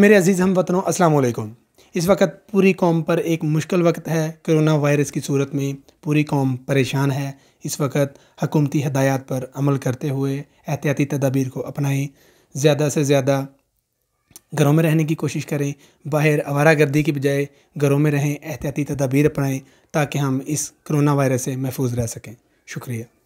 मेरे अजीज़ हम वतनों असलकुम इस वक्त पूरी कौम पर एक मुश्किल वक्त है कोरोना वायरस की सूरत में पूरी कौम परेशान है इस वक्त हकूमती हदायत पर अमल करते हुए एहतियाती तदाबीर को अपनाएं ज़्यादा से ज़्यादा घरों में रहने की कोशिश करें बाहर आवारा गर्दी की बजाय घरों में रहें एहतियाती तदाबीर अपनाएं ताकि हम इस करोना वायरस से महफूज रह सकें शुक्रिया